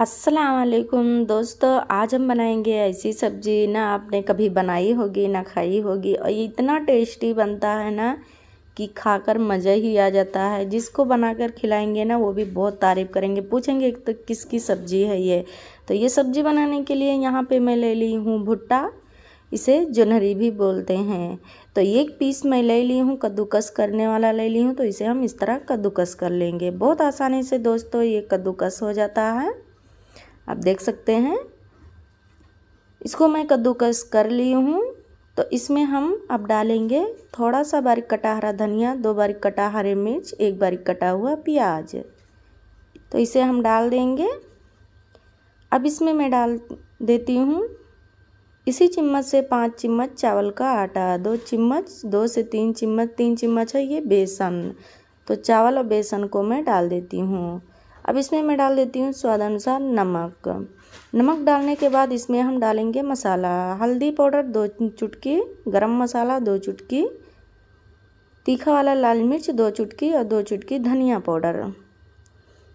असलकुम दोस्तों आज हम बनाएंगे ऐसी सब्जी ना आपने कभी बनाई होगी ना खाई होगी और ये इतना टेस्टी बनता है ना कि खाकर मज़ा ही आ जाता है जिसको बनाकर खिलाएंगे ना वो भी बहुत तारीफ़ करेंगे पूछेंगे तो किसकी सब्ज़ी है ये तो ये सब्ज़ी बनाने के लिए यहाँ पे मैं ले ली हूँ भुट्टा इसे जनहरी भी बोलते हैं तो एक पीस मैं ले ली हूँ कद्दूकस करने वाला ले ली हूँ तो इसे हम इस तरह कद्दूकस कर लेंगे बहुत आसानी से दोस्तों ये कद्दूकस हो जाता है आप देख सकते हैं इसको मैं कद्दूकस कर ली हूँ तो इसमें हम अब डालेंगे थोड़ा सा बारीक कटा हरा धनिया दो बारीक कटा हरे मिर्च एक बारीक कटा हुआ प्याज तो इसे हम डाल देंगे अब इसमें मैं डाल देती हूँ इसी चम्मच से पाँच चम्मच चावल का आटा दो चम्मच दो से तीन चम्मच तीन चम्मच है ये बेसन तो चावल और बेसन को मैं डाल देती हूँ अब इसमें मैं डाल देती हूँ स्वाद अनुसार नमक नमक डालने के बाद इसमें हम डालेंगे मसाला हल्दी पाउडर दो चुटकी गरम मसाला दो चुटकी तीखा वाला लाल मिर्च दो चुटकी और दो चुटकी धनिया पाउडर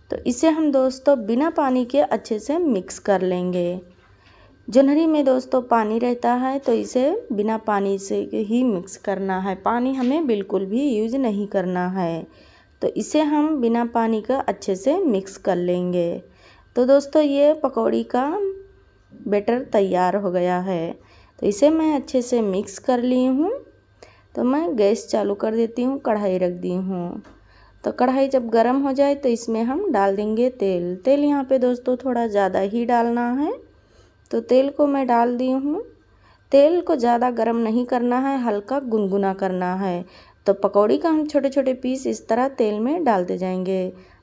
तो इसे हम दोस्तों बिना पानी के अच्छे से मिक्स कर लेंगे जनहरी में दोस्तों पानी रहता है तो इसे बिना पानी से ही मिक्स करना है पानी हमें बिल्कुल भी यूज नहीं करना है तो इसे हम बिना पानी का अच्छे से मिक्स कर लेंगे तो दोस्तों ये पकौड़ी का बेटर तैयार हो गया है तो इसे मैं अच्छे से मिक्स कर ली हूँ तो मैं गैस चालू कर देती हूँ कढ़ाई रख दी हूँ तो कढ़ाई जब गर्म हो जाए तो इसमें हम डाल देंगे तेल तेल यहाँ पे दोस्तों थोड़ा ज़्यादा ही डालना है तो तेल को मैं डाल दी हूँ तेल को ज़्यादा गर्म नहीं करना है हल्का गुनगुना करना है तो पकौड़ी का हम छोटे छोटे पीस इस तरह तेल में डालते जाएंगे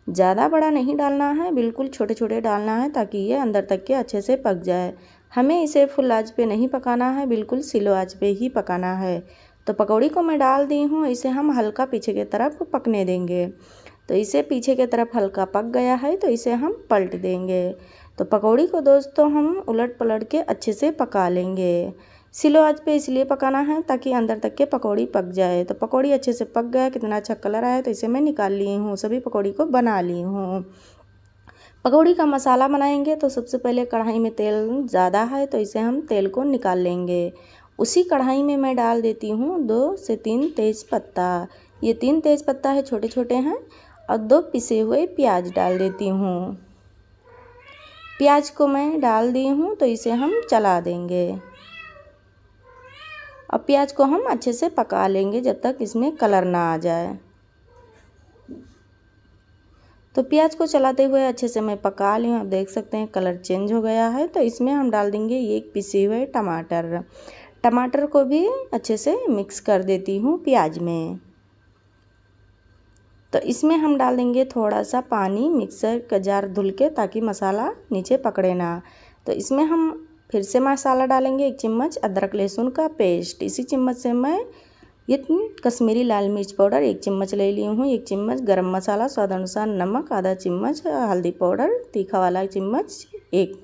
ज़्यादा बड़ा नहीं डालना है बिल्कुल छोटे छोटे डालना है ताकि ये अंदर तक के अच्छे से पक जाए हमें इसे फुल आँच पे नहीं पकाना है बिल्कुल सिलो आँच पे ही पकाना है तो पकौड़ी को मैं डाल दी हूँ इसे हम हल्का पीछे की तरफ पकने देंगे तो इसे पीछे की तरफ हल्का पक गया है तो इसे हम पलट देंगे तो पकौड़ी को दोस्तों हम उलट पलट के अच्छे से पका लेंगे सिलो आज पे इसलिए पकाना है ताकि अंदर तक के पकौड़ी पक जाए तो पकौड़ी अच्छे से पक गया कितना अच्छा कलर आया तो इसे मैं निकाल ली हूँ सभी पकौड़ी को बना ली हूँ पकौड़ी का मसाला बनाएंगे तो सबसे पहले कढ़ाई में तेल ज़्यादा है तो इसे हम तेल को निकाल लेंगे उसी कढ़ाई में मैं डाल देती हूँ दो से तीन तेज पत्ता ये तीन तेज पत्ता है छोटे छोटे हैं और दो पिसे हुए प्याज डाल देती हूँ प्याज को मैं डाल दी हूँ तो इसे हम चला देंगे और प्याज को हम अच्छे से पका लेंगे जब तक इसमें कलर ना आ जाए तो प्याज को चलाते हुए अच्छे से मैं पका ली आप देख सकते हैं कलर चेंज हो गया है तो इसमें हम डाल देंगे एक पिसे हुए टमाटर टमाटर को भी अच्छे से मिक्स कर देती हूँ प्याज में तो इसमें हम डाल देंगे थोड़ा सा पानी मिक्सर का जार धुल के ताकि मसाला नीचे पकड़े ना तो इसमें हम फिर से मसाला डालेंगे एक चम्मच अदरक लहसुन का पेस्ट इसी चम्मच से मैं ये कश्मीरी लाल मिर्च पाउडर एक चम्मच ले ली हूँ एक चम्मच गरम मसाला स्वाद अनुसार नमक आधा चम्मच हल्दी पाउडर तीखा वाला चम्मच एक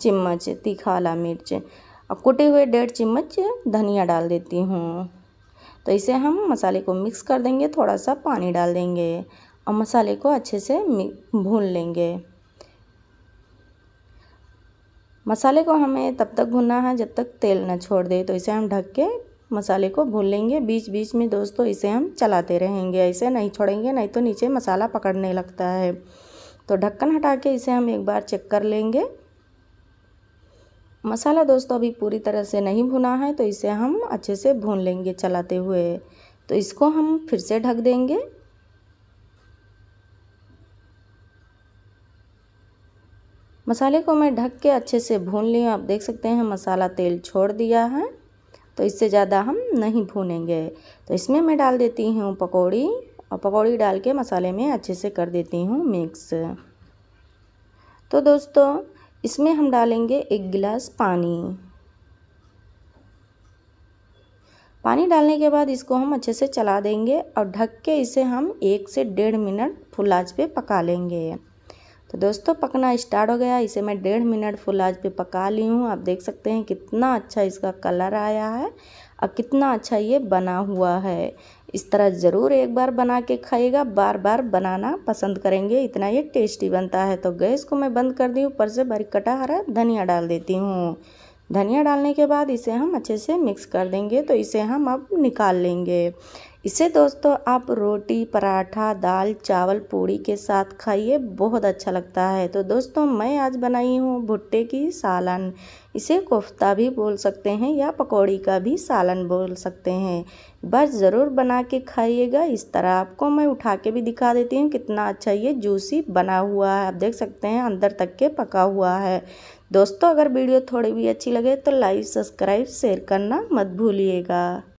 चम्मच तीखा वाला मिर्च अब कुटे हुए डेढ़ चम्मच धनिया डाल देती हूँ तो इसे हम मसाले को मिक्स कर देंगे थोड़ा सा पानी डाल देंगे और मसाले को अच्छे से भून लेंगे मसाले को हमें तब तक भुनना है जब तक तेल ना छोड़ दे तो इसे हम ढक के मसाले को भून लेंगे बीच बीच में दोस्तों इसे हम चलाते रहेंगे ऐसे नहीं छोड़ेंगे नहीं तो नीचे मसाला पकड़ने लगता है तो ढक्कन हटा के इसे हम एक बार चेक कर लेंगे मसाला दोस्तों अभी पूरी तरह से नहीं भुना है तो इसे हम अच्छे से भून लेंगे चलाते हुए तो इसको हम फिर से ढक देंगे मसाले को मैं ढक के अच्छे से भून ली हूँ आप देख सकते हैं मसाला तेल छोड़ दिया है तो इससे ज़्यादा हम नहीं भूनेंगे तो इसमें मैं डाल देती हूँ पकौड़ी और पकौड़ी डाल के मसाले में अच्छे से कर देती हूँ मिक्स तो दोस्तों इसमें हम डालेंगे एक गिलास पानी पानी डालने के बाद इसको हम अच्छे से चला देंगे और ढक के इसे हम एक से डेढ़ मिनट फुल आँच पे पका लेंगे तो दोस्तों पकना स्टार्ट हो गया इसे मैं डेढ़ मिनट फुल आज पे पका ली हूँ आप देख सकते हैं कितना अच्छा इसका कलर आया है और कितना अच्छा ये बना हुआ है इस तरह ज़रूर एक बार बना के खाइएगा बार बार बनाना पसंद करेंगे इतना ये टेस्टी बनता है तो गैस को मैं बंद कर दी ऊपर से बारीक कटा हरा धनिया डाल देती हूँ धनिया डालने के बाद इसे हम अच्छे से मिक्स कर देंगे तो इसे हम अब निकाल लेंगे इसे दोस्तों आप रोटी पराठा दाल चावल पूड़ी के साथ खाइए बहुत अच्छा लगता है तो दोस्तों मैं आज बनाई हूँ भुट्टे की सालन इसे कोफ्ता भी बोल सकते हैं या पकौड़ी का भी सालन बोल सकते हैं बस ज़रूर बना के खाइएगा इस तरह आपको मैं उठा के भी दिखा देती हूँ कितना अच्छा ये जूसी बना हुआ है आप देख सकते हैं अंदर तक के पका हुआ है दोस्तों अगर वीडियो थोड़ी भी अच्छी लगे तो लाइक सब्सक्राइब शेयर करना मत भूलिएगा